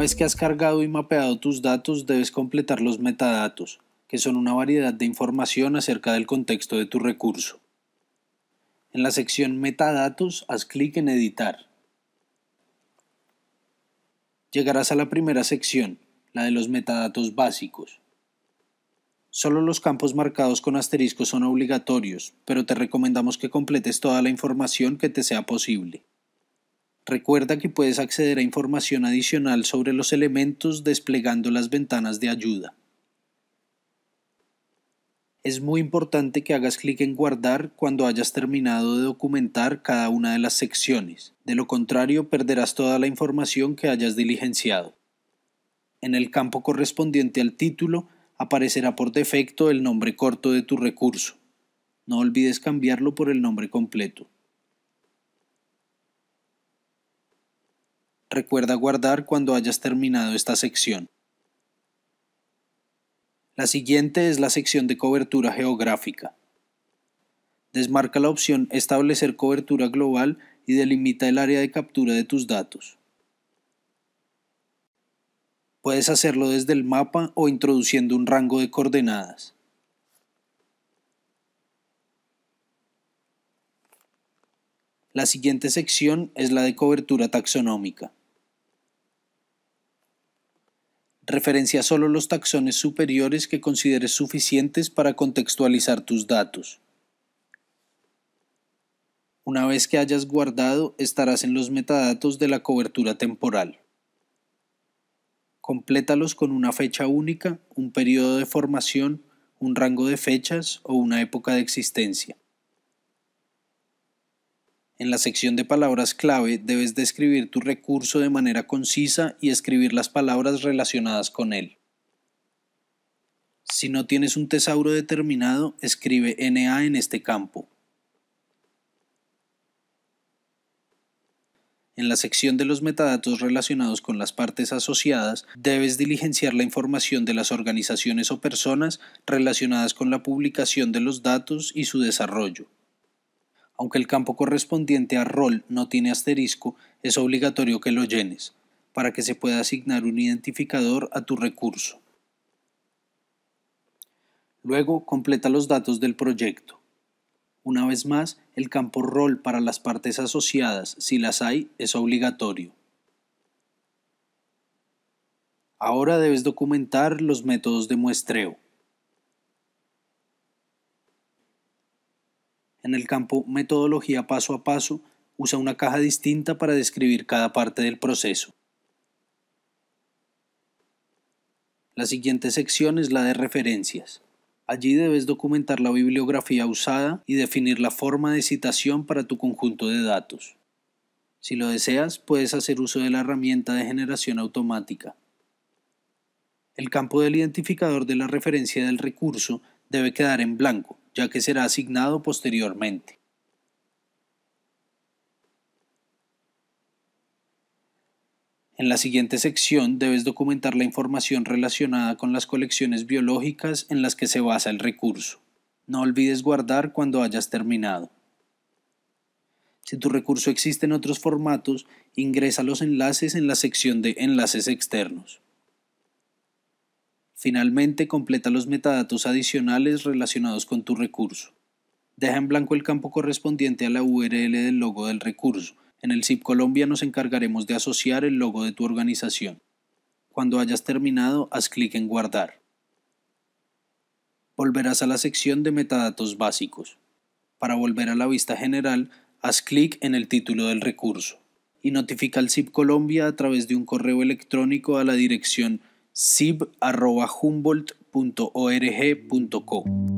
vez que has cargado y mapeado tus datos, debes completar los metadatos, que son una variedad de información acerca del contexto de tu recurso. En la sección Metadatos, haz clic en Editar. Llegarás a la primera sección, la de los metadatos básicos. Solo los campos marcados con asterisco son obligatorios, pero te recomendamos que completes toda la información que te sea posible. Recuerda que puedes acceder a información adicional sobre los elementos desplegando las ventanas de ayuda. Es muy importante que hagas clic en guardar cuando hayas terminado de documentar cada una de las secciones, de lo contrario perderás toda la información que hayas diligenciado. En el campo correspondiente al título aparecerá por defecto el nombre corto de tu recurso. No olvides cambiarlo por el nombre completo. Recuerda guardar cuando hayas terminado esta sección. La siguiente es la sección de cobertura geográfica. Desmarca la opción Establecer cobertura global y delimita el área de captura de tus datos. Puedes hacerlo desde el mapa o introduciendo un rango de coordenadas. La siguiente sección es la de cobertura taxonómica. Referencia solo los taxones superiores que consideres suficientes para contextualizar tus datos. Una vez que hayas guardado, estarás en los metadatos de la cobertura temporal. Complétalos con una fecha única, un periodo de formación, un rango de fechas o una época de existencia. En la sección de palabras clave debes describir tu recurso de manera concisa y escribir las palabras relacionadas con él. Si no tienes un tesauro determinado, escribe NA en este campo. En la sección de los metadatos relacionados con las partes asociadas, debes diligenciar la información de las organizaciones o personas relacionadas con la publicación de los datos y su desarrollo. Aunque el campo correspondiente a rol no tiene asterisco, es obligatorio que lo llenes, para que se pueda asignar un identificador a tu recurso. Luego, completa los datos del proyecto. Una vez más, el campo rol para las partes asociadas, si las hay, es obligatorio. Ahora debes documentar los métodos de muestreo. En el campo metodología paso a paso, usa una caja distinta para describir cada parte del proceso. La siguiente sección es la de referencias. Allí debes documentar la bibliografía usada y definir la forma de citación para tu conjunto de datos. Si lo deseas, puedes hacer uso de la herramienta de generación automática. El campo del identificador de la referencia del recurso debe quedar en blanco, ya que será asignado posteriormente. En la siguiente sección debes documentar la información relacionada con las colecciones biológicas en las que se basa el recurso. No olvides guardar cuando hayas terminado. Si tu recurso existe en otros formatos, ingresa los enlaces en la sección de enlaces externos. Finalmente, completa los metadatos adicionales relacionados con tu recurso. Deja en blanco el campo correspondiente a la URL del logo del recurso. En el SIP Colombia nos encargaremos de asociar el logo de tu organización. Cuando hayas terminado, haz clic en Guardar. Volverás a la sección de metadatos básicos. Para volver a la vista general, haz clic en el título del recurso y notifica al SIP Colombia a través de un correo electrónico a la dirección sib.humboldt.org.co.